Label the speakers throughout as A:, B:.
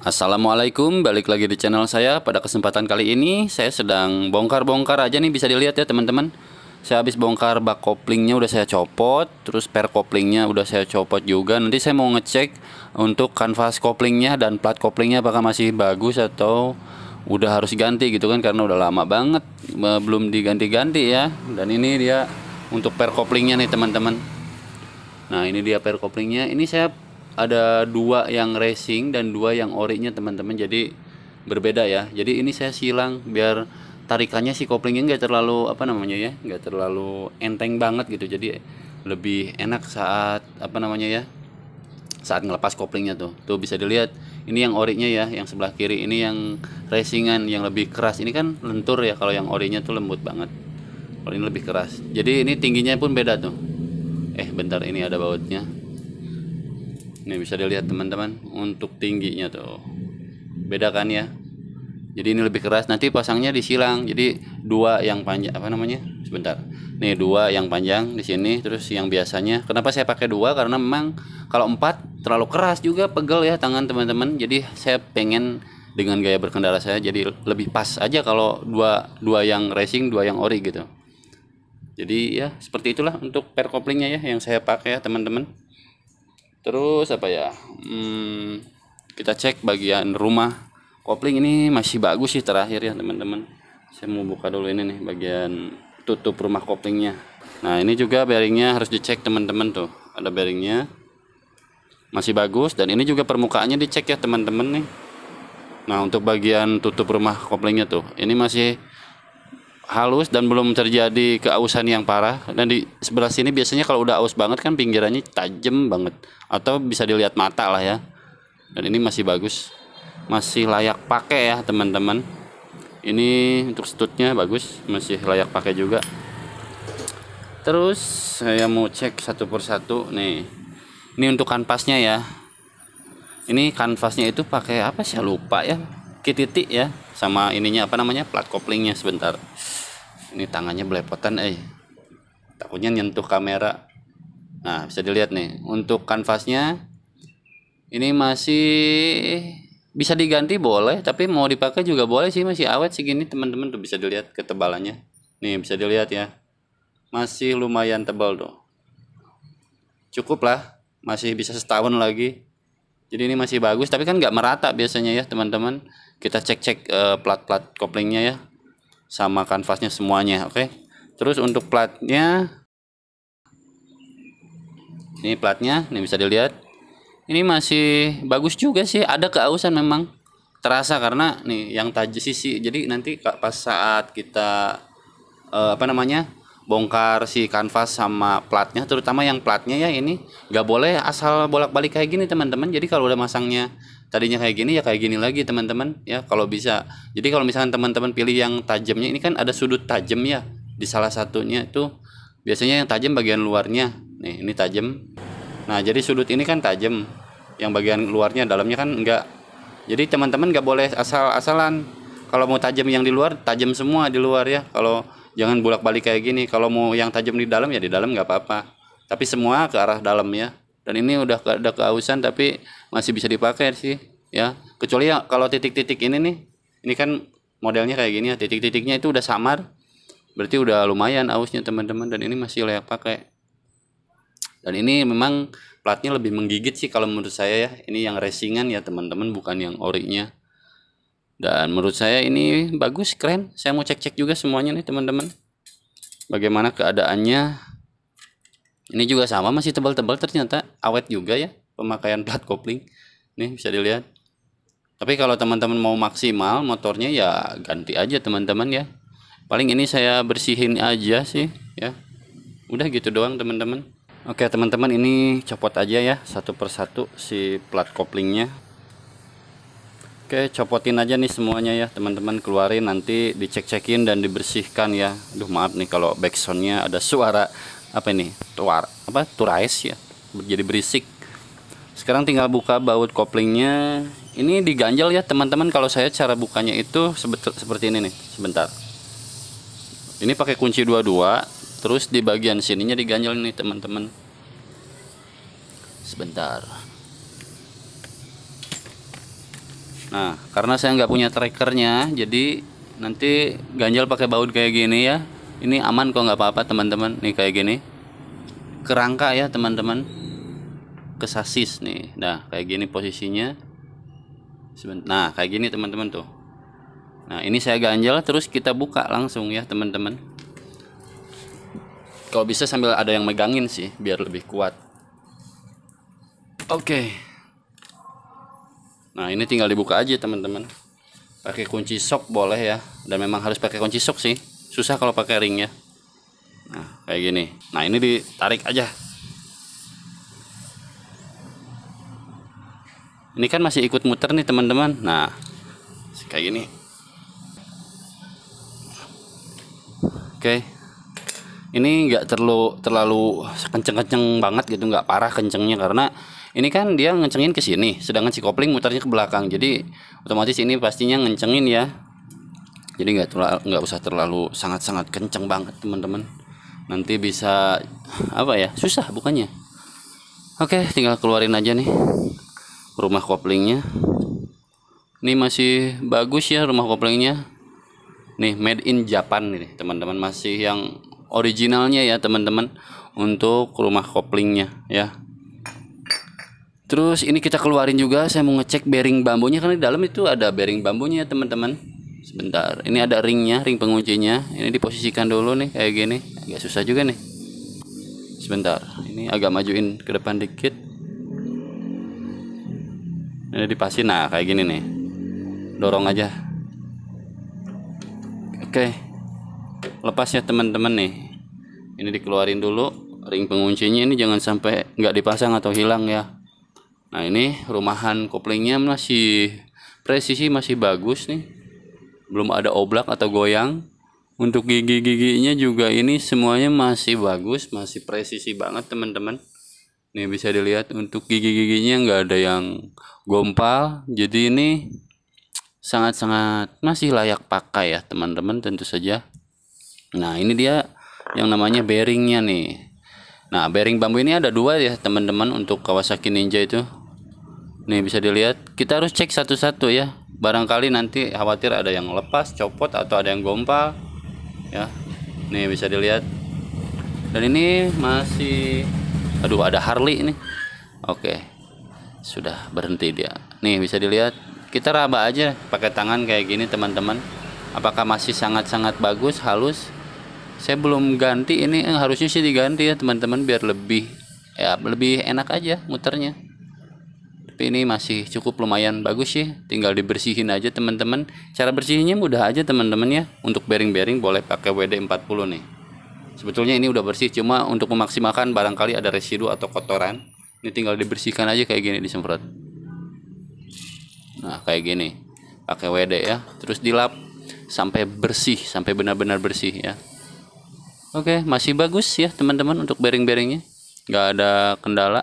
A: Assalamualaikum, balik lagi di channel saya Pada kesempatan kali ini saya sedang bongkar-bongkar aja nih bisa dilihat ya teman-teman Saya habis bongkar bak koplingnya udah saya copot Terus per koplingnya udah saya copot juga Nanti saya mau ngecek untuk kanvas koplingnya dan plat koplingnya apakah masih bagus atau udah harus ganti gitu kan Karena udah lama banget belum diganti-ganti ya Dan ini dia untuk per koplingnya nih teman-teman Nah ini dia per koplingnya Ini saya ada dua yang racing dan dua yang orinya teman-teman jadi berbeda ya jadi ini saya silang biar tarikannya si koplingnya nggak terlalu apa namanya ya nggak terlalu enteng banget gitu jadi lebih enak saat apa namanya ya saat ngelepas koplingnya tuh tuh bisa dilihat ini yang orinya ya yang sebelah kiri ini yang racingan yang lebih keras ini kan lentur ya kalau yang orinya tuh lembut banget kalau ini lebih keras jadi ini tingginya pun beda tuh eh bentar ini ada bautnya ini bisa dilihat teman-teman untuk tingginya tuh. Bedakan ya. Jadi ini lebih keras. Nanti pasangnya disilang. Jadi dua yang panjang apa namanya? Sebentar. Nih dua yang panjang di sini terus yang biasanya. Kenapa saya pakai dua? Karena memang kalau empat terlalu keras juga pegel ya tangan teman-teman. Jadi saya pengen dengan gaya berkendara saya jadi lebih pas aja kalau dua dua yang racing dua yang ori gitu jadi ya seperti itulah untuk per koplingnya ya yang saya pakai ya teman-teman terus apa ya hmm, kita cek bagian rumah kopling ini masih bagus sih terakhir ya teman-teman saya mau buka dulu ini nih bagian tutup rumah koplingnya nah ini juga bearingnya harus dicek teman-teman tuh ada bearingnya masih bagus dan ini juga permukaannya dicek ya teman-teman nih nah untuk bagian tutup rumah koplingnya tuh ini masih halus dan belum terjadi keausan yang parah. Dan di sebelah sini biasanya kalau udah aus banget kan pinggirannya tajam banget atau bisa dilihat mata lah ya. Dan ini masih bagus. Masih layak pakai ya, teman-teman. Ini untuk studnya bagus, masih layak pakai juga. Terus saya mau cek satu persatu nih. Ini untuk kanvasnya ya. Ini kanvasnya itu pakai apa sih lupa ya ke titik ya sama ininya apa namanya plat koplingnya sebentar ini tangannya belepotan eh takutnya nyentuh kamera nah bisa dilihat nih untuk kanvasnya ini masih bisa diganti boleh tapi mau dipakai juga boleh sih masih awet sih gini teman-teman tuh bisa dilihat ketebalannya nih bisa dilihat ya masih lumayan tebal tuh cukup lah masih bisa setahun lagi jadi ini masih bagus tapi kan nggak merata biasanya ya teman-teman kita cek-cek plat eh, plat-plat koplingnya ya sama kanvasnya semuanya oke okay? terus untuk platnya ini platnya ini bisa dilihat ini masih bagus juga sih ada keausan memang terasa karena nih yang taj sisi jadi nanti pas saat kita uh, apa namanya bongkar si kanvas sama platnya terutama yang platnya ya ini nggak boleh asal bolak-balik kayak gini teman-teman jadi kalau udah masangnya tadinya kayak gini ya kayak gini lagi teman-teman ya kalau bisa jadi kalau misalkan teman-teman pilih yang tajamnya ini kan ada sudut tajam ya di salah satunya itu biasanya yang tajam bagian luarnya nih ini tajam nah jadi sudut ini kan tajam yang bagian luarnya dalamnya kan enggak jadi teman-teman nggak boleh asal-asalan kalau mau tajam yang di luar tajam semua di luar ya kalau jangan bolak-balik kayak gini kalau mau yang tajam di dalam ya di dalam enggak apa-apa tapi semua ke arah dalam ya dan ini udah ada keausan tapi masih bisa dipakai sih ya kecuali ya kalau titik-titik ini nih ini kan modelnya kayak gini ya titik-titiknya itu udah samar berarti udah lumayan ausnya teman-teman dan ini masih layak pakai dan ini memang platnya lebih menggigit sih kalau menurut saya ya ini yang racingan ya teman-teman bukan yang orinya dan menurut saya ini bagus keren saya mau cek-cek juga semuanya nih teman-teman bagaimana keadaannya ini juga sama masih tebal-tebal ternyata awet juga ya pemakaian plat kopling. Nih bisa dilihat. Tapi kalau teman-teman mau maksimal motornya ya ganti aja teman-teman ya. Paling ini saya bersihin aja sih ya. Udah gitu doang teman-teman. Oke teman-teman ini copot aja ya satu persatu si plat koplingnya. Oke copotin aja nih semuanya ya teman-teman keluarin nanti dicek-cekin dan dibersihkan ya. Aduh maaf nih kalau backsoundnya ada suara apa ini tuar apa turais ya jadi berisik sekarang tinggal buka baut koplingnya ini diganjel ya teman-teman kalau saya cara bukanya itu seperti ini nih sebentar ini pakai kunci dua-dua terus di bagian sininya diganjel nih teman-teman sebentar nah karena saya nggak punya trackernya jadi nanti ganjel pakai baut kayak gini ya ini aman kok nggak apa-apa teman-teman nih kayak gini kerangka ya teman-teman kesasis nih nah kayak gini posisinya nah kayak gini teman-teman tuh nah ini saya ganjel terus kita buka langsung ya teman-teman kalau bisa sambil ada yang megangin sih biar lebih kuat oke okay. nah ini tinggal dibuka aja teman-teman pakai kunci sok boleh ya dan memang harus pakai kunci sok sih susah kalau pakai ringnya nah kayak gini nah ini ditarik aja ini kan masih ikut muter nih teman-teman nah kayak gini oke ini nggak terlalu terlalu kenceng-kenceng banget gitu nggak parah kencengnya karena ini kan dia ngencengin ke sini sedangkan si kopling muternya ke belakang jadi otomatis ini pastinya ngencengin ya jadi nggak nggak usah terlalu sangat-sangat kenceng banget teman-teman nanti bisa apa ya susah bukannya oke tinggal keluarin aja nih rumah koplingnya ini masih bagus ya rumah koplingnya nih made in Japan nih teman-teman masih yang originalnya ya teman-teman untuk rumah koplingnya ya terus ini kita keluarin juga saya mau ngecek bearing bambunya karena di dalam itu ada bearing bambunya teman-teman sebentar ini ada ringnya ring penguncinya ini diposisikan dulu nih kayak gini agak susah juga nih sebentar ini agak majuin ke depan dikit ini dipasin nah kayak gini nih dorong aja oke lepas ya teman-teman nih ini dikeluarin dulu ring penguncinya ini jangan sampai nggak dipasang atau hilang ya nah ini rumahan koplingnya masih presisi masih bagus nih belum ada oblak atau goyang untuk gigi-giginya juga ini semuanya masih bagus masih presisi banget teman-teman nih bisa dilihat untuk gigi-giginya nggak ada yang gompal jadi ini sangat-sangat masih layak pakai ya teman-teman tentu saja nah ini dia yang namanya bearingnya nih nah bearing bambu ini ada dua ya teman-teman untuk Kawasaki Ninja itu nih bisa dilihat kita harus cek satu-satu ya barangkali nanti khawatir ada yang lepas copot atau ada yang gompal ya nih bisa dilihat dan ini masih aduh ada Harley ini oke sudah berhenti dia nih bisa dilihat kita raba aja pakai tangan kayak gini teman-teman apakah masih sangat-sangat bagus halus saya belum ganti ini eh, harusnya sih diganti ya teman-teman biar lebih ya lebih enak aja muternya tapi ini masih cukup lumayan bagus sih tinggal dibersihin aja teman-teman cara bersihinnya mudah aja teman-teman ya untuk bearing-bearing boleh pakai WD40 nih sebetulnya ini udah bersih cuma untuk memaksimalkan barangkali ada residu atau kotoran ini tinggal dibersihkan aja kayak gini disemprot nah kayak gini pakai WD ya terus dilap sampai bersih sampai benar-benar bersih ya Oke, masih bagus ya teman-teman untuk bearing-bearingnya. Nggak ada kendala.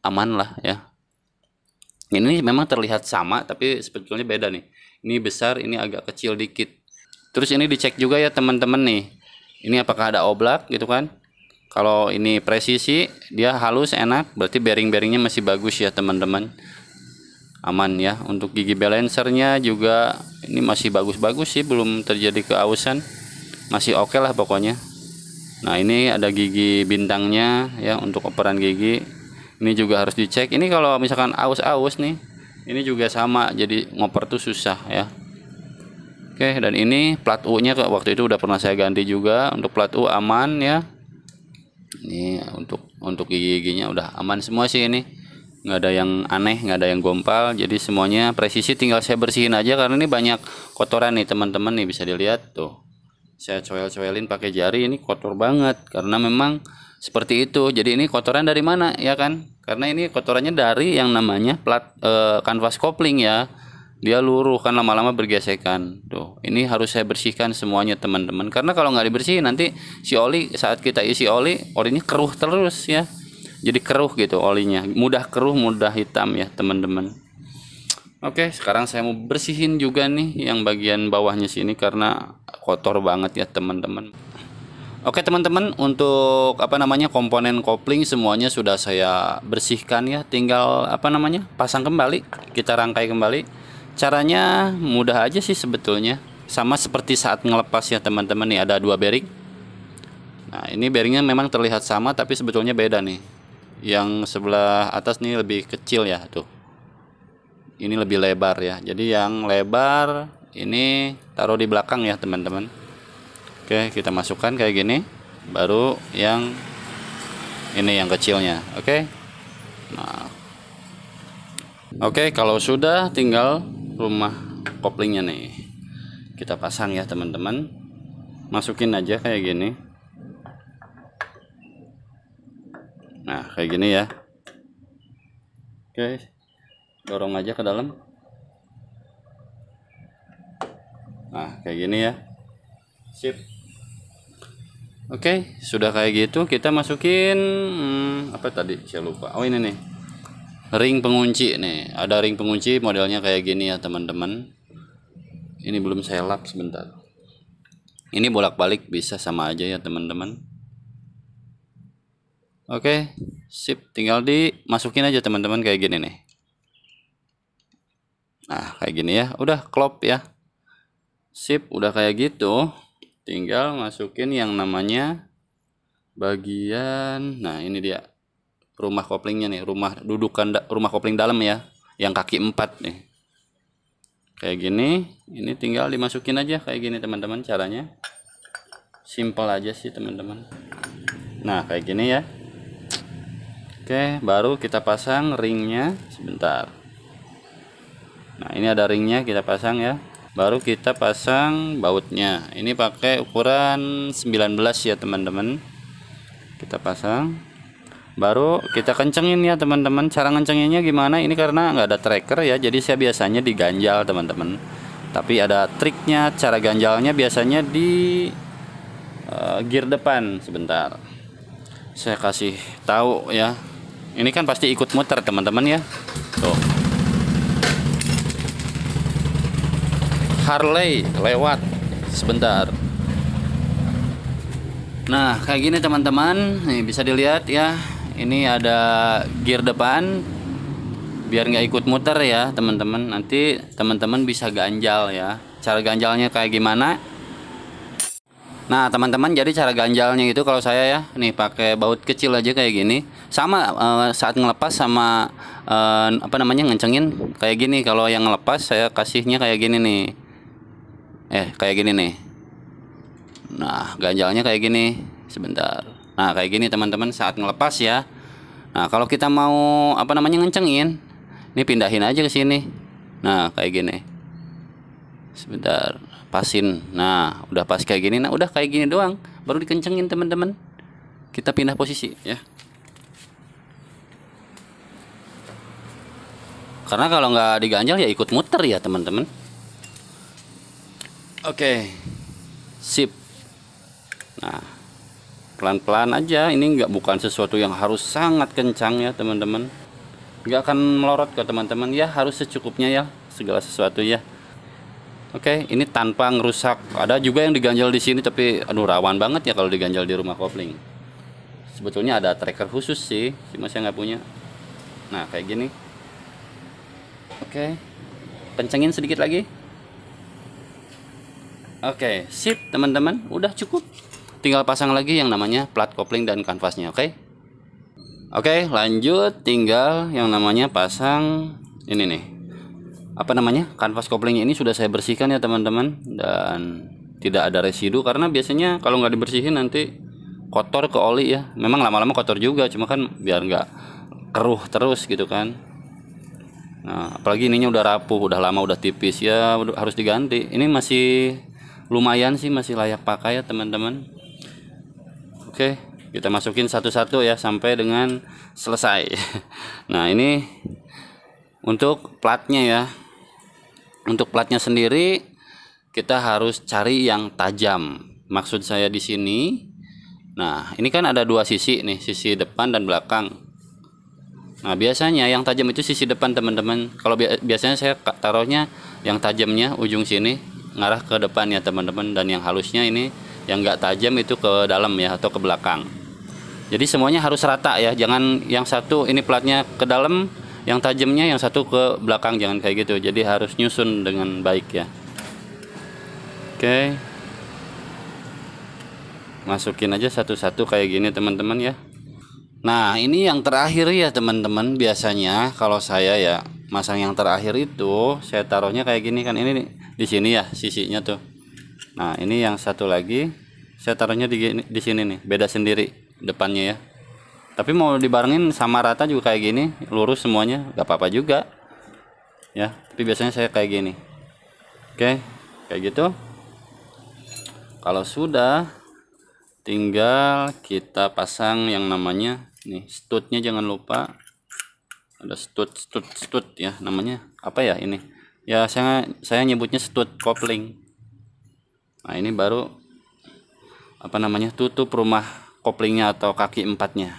A: Aman lah ya ini memang terlihat sama tapi sebetulnya beda nih ini besar ini agak kecil dikit terus ini dicek juga ya teman-teman nih ini apakah ada oblak gitu kan kalau ini presisi dia halus enak berarti bearing-bearingnya masih bagus ya teman-teman aman ya untuk gigi balancernya juga ini masih bagus-bagus sih belum terjadi keausan masih oke okay lah pokoknya nah ini ada gigi bintangnya ya untuk operan gigi ini juga harus dicek ini kalau misalkan aus-aus nih ini juga sama jadi ngoper tuh susah ya oke dan ini plat U nya waktu itu udah pernah saya ganti juga untuk plat U aman ya ini untuk untuk gigi-giginya udah aman semua sih ini nggak ada yang aneh nggak ada yang gompal jadi semuanya presisi tinggal saya bersihin aja karena ini banyak kotoran nih teman-teman nih bisa dilihat tuh saya coel-coelin pakai jari ini kotor banget karena memang seperti itu. Jadi ini kotoran dari mana ya kan? Karena ini kotorannya dari yang namanya plat e, kanvas kopling ya. Dia luruh kan lama-lama bergesekan. Tuh, ini harus saya bersihkan semuanya teman-teman. Karena kalau nggak dibersihin nanti si oli saat kita isi oli, olinya keruh terus ya. Jadi keruh gitu olinya. Mudah keruh, mudah hitam ya teman-teman. Oke, sekarang saya mau bersihin juga nih yang bagian bawahnya sini karena kotor banget ya teman-teman. Oke teman-teman untuk apa namanya komponen kopling semuanya sudah saya bersihkan ya tinggal apa namanya pasang kembali kita rangkai kembali caranya mudah aja sih sebetulnya sama seperti saat ngelepas ya teman-teman nih ada dua bearing nah ini bearingnya memang terlihat sama tapi sebetulnya beda nih yang sebelah atas nih lebih kecil ya tuh ini lebih lebar ya jadi yang lebar ini taruh di belakang ya teman-teman Oke, kita masukkan kayak gini. Baru yang ini yang kecilnya. Oke. Nah. Oke, kalau sudah tinggal rumah koplingnya nih. Kita pasang ya, teman-teman. Masukin aja kayak gini. Nah, kayak gini ya. Oke. Dorong aja ke dalam. Nah, kayak gini ya. Sip. Oke, okay, sudah kayak gitu kita masukin hmm, apa tadi? Saya lupa. Oh ini nih. Ring pengunci nih. Ada ring pengunci modelnya kayak gini ya, teman-teman. Ini belum saya lap sebentar. Ini bolak-balik bisa sama aja ya, teman-teman. Oke, okay, sip. Tinggal dimasukin aja teman-teman kayak gini nih. Nah, kayak gini ya. Udah klop ya. Sip, udah kayak gitu tinggal masukin yang namanya bagian nah ini dia rumah koplingnya nih rumah dudukan rumah kopling dalam ya yang kaki empat nih kayak gini ini tinggal dimasukin aja kayak gini teman-teman caranya simple aja sih teman-teman nah kayak gini ya oke baru kita pasang ringnya sebentar nah ini ada ringnya kita pasang ya baru kita pasang bautnya ini pakai ukuran 19 ya teman-teman kita pasang baru kita kencengin ya teman-teman cara kencenginnya gimana ini karena nggak ada tracker ya jadi saya biasanya diganjal teman-teman tapi ada triknya cara ganjalnya biasanya di uh, gear depan sebentar saya kasih tahu ya ini kan pasti ikut muter teman-teman ya tuh Harley lewat sebentar. Nah, kayak gini teman-teman, nih bisa dilihat ya. Ini ada gear depan biar nggak ikut muter ya, teman-teman. Nanti teman-teman bisa ganjal ya. Cara ganjalnya kayak gimana? Nah, teman-teman, jadi cara ganjalnya itu kalau saya ya, nih pakai baut kecil aja kayak gini. Sama e, saat ngelepas sama e, apa namanya ngencengin kayak gini. Kalau yang ngelepas saya kasihnya kayak gini nih eh kayak gini nih nah ganjalnya kayak gini sebentar nah kayak gini teman-teman saat ngelepas ya nah kalau kita mau apa namanya ngencengin ini pindahin aja ke sini nah kayak gini sebentar pasin nah udah pas kayak gini nah udah kayak gini doang baru dikencengin teman-teman kita pindah posisi ya karena kalau nggak diganjal ya ikut muter ya teman-teman Oke. Okay. Sip. Nah, pelan-pelan aja. Ini nggak bukan sesuatu yang harus sangat kencang ya, teman-teman. Nggak akan melorot kok, teman-teman. Ya, harus secukupnya ya segala sesuatu ya. Oke, okay, ini tanpa ngerusak. Ada juga yang diganjal di sini tapi aduh rawan banget ya kalau diganjal di rumah kopling. Sebetulnya ada tracker khusus sih, cuma saya nggak punya. Nah, kayak gini. Oke. Okay. Kencengin sedikit lagi. Oke, okay, sip teman-teman, udah cukup. Tinggal pasang lagi yang namanya plat kopling dan kanvasnya, oke? Okay? Oke, okay, lanjut tinggal yang namanya pasang ini nih. Apa namanya? Kanvas koplingnya ini sudah saya bersihkan ya, teman-teman, dan tidak ada residu karena biasanya kalau nggak dibersihin nanti kotor ke oli ya. Memang lama-lama kotor juga, cuma kan biar nggak keruh terus gitu kan. Nah, apalagi ininya udah rapuh, udah lama, udah tipis ya harus diganti. Ini masih lumayan sih masih layak pakai ya teman-teman oke kita masukin satu-satu ya sampai dengan selesai nah ini untuk platnya ya untuk platnya sendiri kita harus cari yang tajam maksud saya di sini nah ini kan ada dua sisi nih sisi depan dan belakang Nah, biasanya yang tajam itu sisi depan, teman-teman. Kalau biasanya saya taruhnya yang tajamnya ujung sini ngarah ke depan ya teman-teman dan yang halusnya ini yang nggak tajam itu ke dalam ya atau ke belakang jadi semuanya harus rata ya jangan yang satu ini platnya ke dalam yang tajamnya yang satu ke belakang jangan kayak gitu jadi harus nyusun dengan baik ya oke masukin aja satu-satu kayak gini teman-teman ya Nah ini yang terakhir ya teman-teman biasanya kalau saya ya masang yang terakhir itu saya taruhnya kayak gini kan ini di sini ya sisinya tuh nah ini yang satu lagi saya taruhnya di, di sini nih beda sendiri depannya ya tapi mau dibarengin sama rata juga kayak gini lurus semuanya gak apa-apa juga ya tapi biasanya saya kayak gini oke kayak gitu kalau sudah tinggal kita pasang yang namanya nih studnya jangan lupa ada stud stud stud ya namanya apa ya ini ya saya saya nyebutnya stud kopling nah ini baru apa namanya tutup rumah koplingnya atau kaki empatnya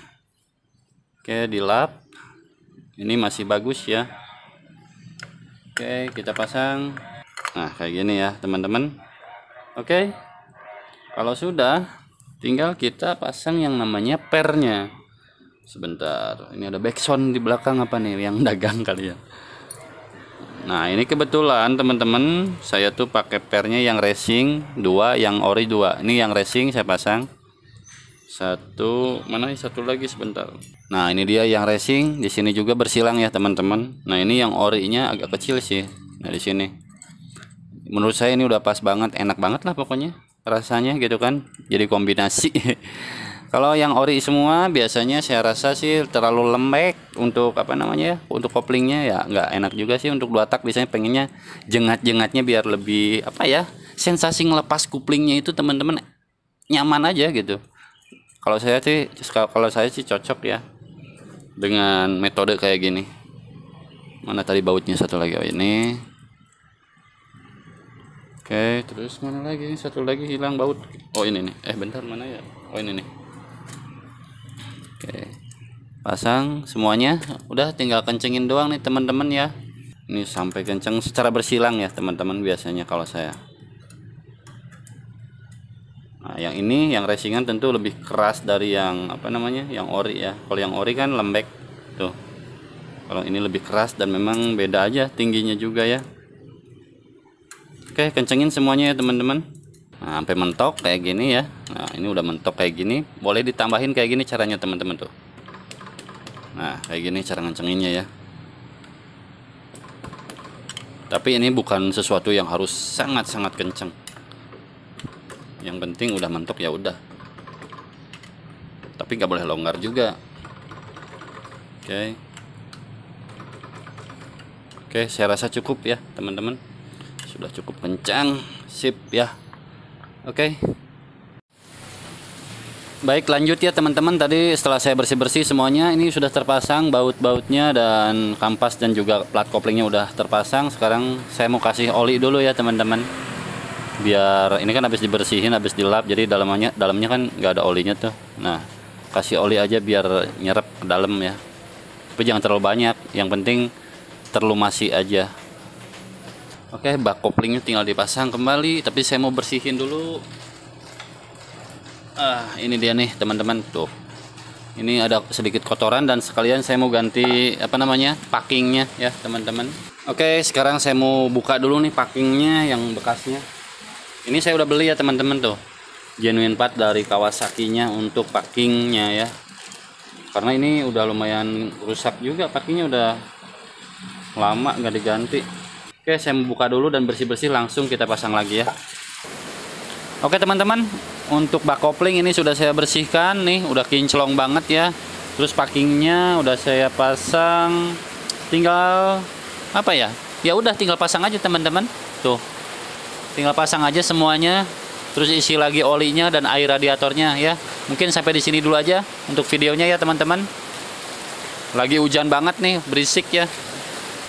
A: oke dilap ini masih bagus ya oke kita pasang nah kayak gini ya teman-teman oke kalau sudah tinggal kita pasang yang namanya pernya sebentar ini ada backsound di belakang apa nih yang dagang kali ya Nah ini kebetulan teman-teman saya tuh pakai pernya yang racing dua, yang ori dua. Ini yang racing saya pasang satu mana satu lagi sebentar. Nah ini dia yang racing di sini juga bersilang ya teman-teman. Nah ini yang orinya agak kecil sih. Nah di sini menurut saya ini udah pas banget, enak banget lah pokoknya rasanya gitu kan. Jadi kombinasi. Kalau yang ori semua biasanya saya rasa sih terlalu lembek untuk apa namanya ya, untuk koplingnya ya nggak enak juga sih untuk dua tak biasanya pengennya jengat-jengatnya biar lebih apa ya sensasi ngelepas koplingnya itu teman-teman nyaman aja gitu. Kalau saya sih kalau saya sih cocok ya dengan metode kayak gini. Mana tadi bautnya satu lagi oh ini. Oke, terus mana lagi? Satu lagi hilang baut. Oh ini nih. Eh bentar mana ya? Oh ini nih. Oke. Pasang semuanya. Udah tinggal kencengin doang nih teman-teman ya. Ini sampai kenceng secara bersilang ya teman-teman biasanya kalau saya. Nah, yang ini yang racingan tentu lebih keras dari yang apa namanya? yang ori ya. Kalau yang ori kan lembek tuh. Kalau ini lebih keras dan memang beda aja tingginya juga ya. Oke, kencengin semuanya ya teman-teman nah, sampai mentok kayak gini ya nah ini udah mentok kayak gini boleh ditambahin kayak gini caranya teman-teman tuh nah kayak gini cara ngencenginnya ya tapi ini bukan sesuatu yang harus sangat-sangat kenceng yang penting udah mentok ya udah tapi nggak boleh longgar juga oke okay. oke saya rasa cukup ya teman-teman sudah cukup kencang sip ya Oke. Okay. Baik, lanjut ya teman-teman. Tadi setelah saya bersih-bersih semuanya, ini sudah terpasang baut-bautnya dan kampas dan juga plat koplingnya udah terpasang. Sekarang saya mau kasih oli dulu ya teman-teman. Biar ini kan habis dibersihin, habis dilap, jadi dalamnya dalamnya kan nggak ada olinya tuh. Nah, kasih oli aja biar nyerap ke dalam ya. Tapi jangan terlalu banyak. Yang penting terlumasi aja. Oke, bak koplingnya tinggal dipasang kembali, tapi saya mau bersihin dulu. Ah, ini dia nih, teman-teman. Tuh. Ini ada sedikit kotoran dan sekalian saya mau ganti apa namanya? packingnya ya, teman-teman. Oke, sekarang saya mau buka dulu nih packingnya yang bekasnya. Ini saya udah beli ya, teman-teman tuh. Genuine part dari Kawasaki-nya untuk packingnya ya. Karena ini udah lumayan rusak juga, packingnya udah lama nggak diganti. Oke, saya membuka dulu dan bersih-bersih langsung kita pasang lagi ya. Oke teman-teman, untuk bak kopling ini sudah saya bersihkan nih, udah kinclong banget ya. Terus packingnya udah saya pasang, tinggal apa ya? Ya udah tinggal pasang aja teman-teman. Tuh, tinggal pasang aja semuanya. Terus isi lagi olinya dan air radiatornya ya. Mungkin sampai di sini dulu aja untuk videonya ya teman-teman. Lagi hujan banget nih, berisik ya.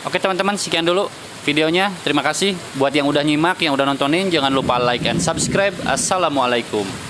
A: Oke teman-teman, sekian dulu videonya. Terima kasih buat yang udah nyimak, yang udah nontonin. Jangan lupa like and subscribe. Assalamualaikum.